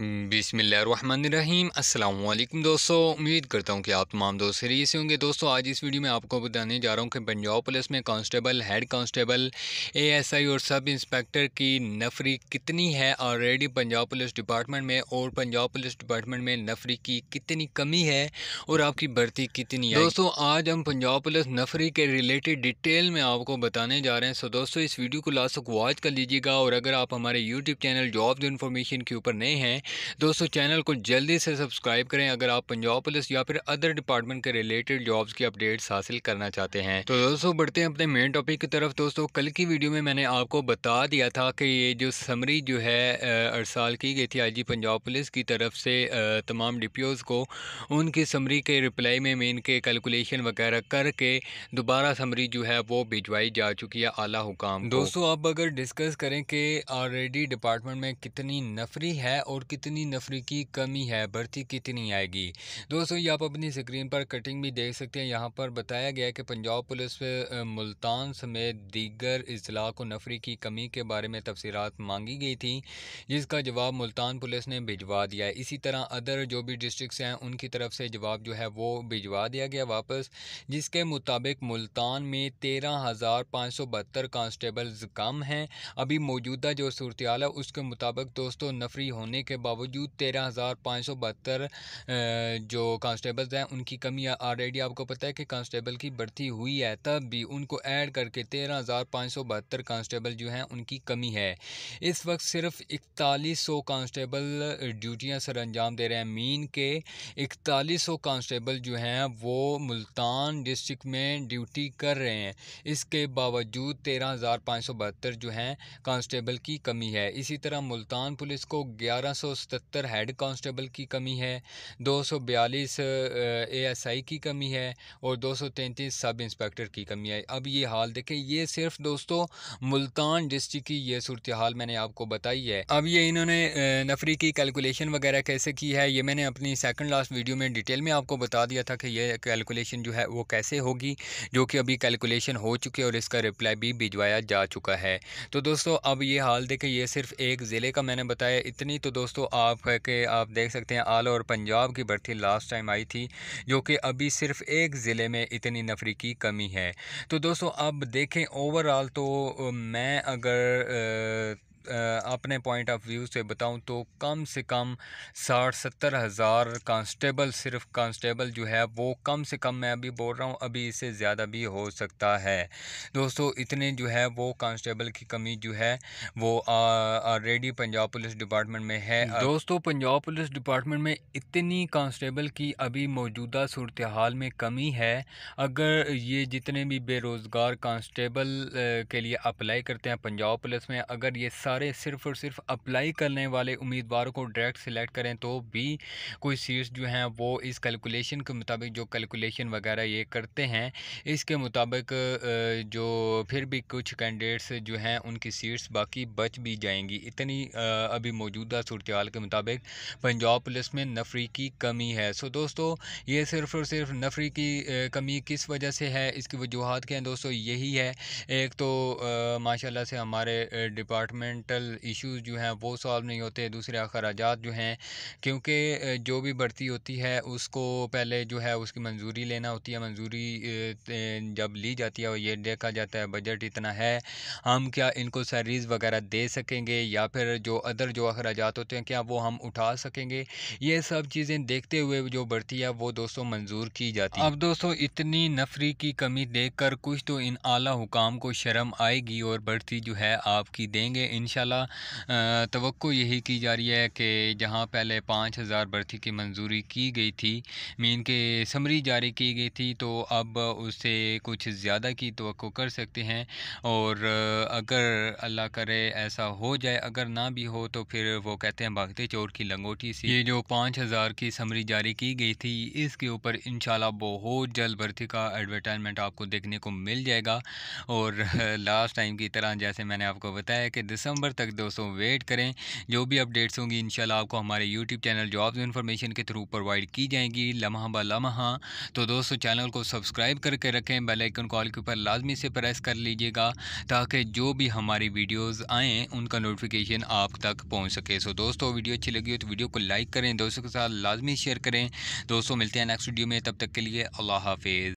हम्म, बिसमीम अल्लाम दोस्तों उम्मीद करता हूँ कि आप तमाम दोस्त खरीद से होंगे दोस्तों आज इस वीडियो में आपको बताने जा रहा हूँ कि पंजाब पुलिस में कांस्टेबल हेड कांस्टेबल एएसआई और सब इंस्पेक्टर की नफरी कितनी है ऑलरेडी पंजाब पुलिस डिपार्टमेंट में और पंजाब पुलिस डिपार्टमेंट में नफरी की कितनी कमी है और आपकी भर्ती कितनी है दोस्तों आज हम पंजाब पुलिस नफरी के रिलेटेड डिटेल में आपको बताने जा रहे हैं सो दोस्तों इस वीडियो को लास्ट तक वॉच कर लीजिएगा और अगर आप हमारे यूट्यूब चैनल जॉब इन्फॉर्मेशन के ऊपर नए हैं दोस्तों चैनल को जल्दी से सब्सक्राइब करें अगर आप पंजाब पुलिस या फिर अदर डिपार्टमेंट के रिलेटेड जॉब्स की अपडेट्स हासिल करना चाहते हैं तो दोस्तों बढ़ते हैं अपने मेन टॉपिक की तरफ दोस्तों कल की वीडियो में मैंने आपको बता दिया था कि ये जो समरी जो है अरसाल की गई थी आई पंजाब पुलिस की तरफ से तमाम डिप्यूज़ को उनकी समरी के रिप्लाई में मेन इनके कैलकुलेशन वगैरह करके दोबारा समरी जो है वो भिजवाई जा चुकी है आला हुकाम दोस्तों आप अगर डिस्कस करें कि ऑलरेडी डिपार्टमेंट में कितनी नफरी है और कितनी नफरी की कमी है भर्ती कितनी आएगी दोस्तों ये आप अपनी स्क्रीन पर कटिंग भी देख सकते हैं यहाँ पर बताया गया है कि पंजाब पुलिस मुल्तान समेत दीगर अजला को नफरी की कमी के बारे में तफसीत मांगी गई थी जिसका जवाब मुल्तान पुलिस ने भिजवा दिया है इसी तरह अदर जो भी डिस्ट्रिक्स हैं उनकी तरफ से जवाब जो है वो भिजवा दिया गया वापस जिसके मुताबिक मुल्तान में तेरह हज़ार पाँच सौ बहत्तर कॉन्स्टेबल्स कम हैं अभी मौजूदा जो सूरत है उसके मुताबिक दोस्तों नफरी होने के बावजूद तेरह हज़ार पाँच सौ बहत्तर जो कांस्टेबल्स हैं उनकी कमी ऑलरेडी आपको पता है कि कांस्टेबल की बढ़ती हुई है तब भी उनको ऐड करके तेरह हज़ार पाँच सौ बहत्तर कांस्टेबल जो हैं उनकी कमी है इस वक्त सिर्फ इकतालीस सौ कांस्टेबल ड्यूटियाँ सर अंजाम दे रहे हैं मीन के इकतालीस सौ कांस्टेबल जो हैं वो मुल्तान डिस्ट्रिक्ट में ड्यूटी कर रहे हैं इसके बावजूद तेरह हज़ार पाँच सौ बहत्तर जो हैं कांस्टेबल की कमी है इसी तरह मुल्तान पुलिस को ग्यारह सौ सतहत्तर हेड कांस्टेबल की कमी है दो सौ बयालीस एएसआई की कमी है और दो सौ सब इंस्पेक्टर की कमी है अब ये हाल देखें ये सिर्फ दोस्तों मुल्तान डिस्ट्रिक्ट की ये सूरत हाल मैंने आपको बताई है अब ये इन्होंने नफरी की कैलकुलेशन वगैरह कैसे की है ये मैंने अपनी सेकंड लास्ट वीडियो में डिटेल में आपको बता दिया था कि यह कैलकुलेशन जो है वो कैसे होगी जो कि अभी कैलकुलेशन हो चुकी है और इसका रिप्लाई भी भिजवाया जा चुका है तो दोस्तों अब ये हाल देखें ये सिर्फ एक ज़िले का मैंने बताया इतनी तो दोस्तों आप के आप देख सकते हैं आलो और पंजाब की भर्ती लास्ट टाइम आई थी जो कि अभी सिर्फ एक ज़िले में इतनी नफरी की कमी है तो दोस्तों अब देखें ओवरऑल तो मैं अगर अपने पॉइंट ऑफ व्यू से बताऊं तो कम से कम साठ सत्तर हज़ार कांस्टेबल सिर्फ कांस्टेबल जो है वो कम से कम मैं अभी बोल रहा हूं अभी इससे ज़्यादा भी हो सकता है दोस्तों इतने जो है वो कांस्टेबल की कमी जो है वो ऑलरेडी पंजाब पुलिस डिपार्टमेंट में है दोस्तों पंजाब पुलिस डिपार्टमेंट में इतनी कांस्टेबल की अभी मौजूदा सूरत हाल में कमी है अगर ये जितने भी बेरोज़गार कांस्टेबल के लिए अप्लाई करते हैं पंजाब पुलिस में अगर ये सारे सारे सिर्फ और सिर्फ अप्लाई करने वाले उम्मीदवारों को डायरेक्ट सिलेक्ट करें तो भी कोई सीट्स जो हैं वो इस कैलकुलेशन के मुताबिक जो कैलकुलेशन वगैरह ये करते हैं इसके मुताबिक जो फिर भी कुछ कैंडिडेट्स जो हैं उनकी सीट्स बाकी बच भी जाएंगी इतनी अभी मौजूदा सूरत के मुताबिक पंजाब पुलिस में नफरी की कमी है सो दोस्तों ये सिर्फ और सिर्फ नफरी की कमी किस वजह से है इसकी वजूहत क्या हैं दोस्तों यही है एक तो माशाल्लाह से हमारे डिपार्टमेंट मेंटल इश्यूज जो हैं वो सॉल्व नहीं होते दूसरे अखराज जो हैं क्योंकि जो भी बढ़ती होती है उसको पहले जो है उसकी मंजूरी लेना होती है मंजूरी जब ली जाती है और ये देखा जाता है बजट इतना है हम क्या इनको सैलरीज़ वगैरह दे सकेंगे या फिर जो अदर जो अखराज होते हैं क्या वो हम उठा सकेंगे ये सब चीज़ें देखते हुए जो बढ़ती है वो दोस्तों मंजूर की जाती है अब दोस्तों इतनी नफरी की कमी देख कर कुछ तो इन आला हुकाम को शर्म आएगी और बढ़ती जो है आपकी देंगे इन इंशाल्लाह तो यही की जा रही है कि जहाँ पहले पाँच हज़ार भर्ती की मंजूरी की गई थी मीन के समरी जारी की गई थी तो अब उससे कुछ ज़्यादा की तो कर सकते हैं और अगर अल्लाह करे ऐसा हो जाए अगर ना भी हो तो फिर वो कहते हैं भागते चोर की लंगोटी सी ये जो पाँच हज़ार की समरी जारी की गई थी इसके ऊपर इन बहुत जल्द भर्ती का एडवर्टाइजमेंट आपको देखने को मिल जाएगा और लास्ट टाइम की तरह जैसे मैंने आपको बताया कि दिसंबर नवंबर तक दोस्तों वेट करें जो भी अपडेट्स होंगी इन आपको हमारे यूट्यूब चैनल जॉब्स इन्फॉर्मेशन के थ्रू प्रोवाइड की जाएंगी लम्हा ब लम्हा तो दोस्तों चैनल को सब्सक्राइब करके रखें बेलाइकन कॉल के ऊपर लाजमी से प्रेस कर लीजिएगा ताकि जो भी हमारी वीडियोज़ आएँ उनका नोटिफिकेशन आप तक पहुँच सके सो दोस्तों वीडियो अच्छी लगी हो तो वीडियो को लाइक करें दोस्तों के साथ लाजमी शेयर करें दोस्तों मिलते हैं नेक्स्ट वीडियो में तब तक के लिए अल्लाह हाफिज़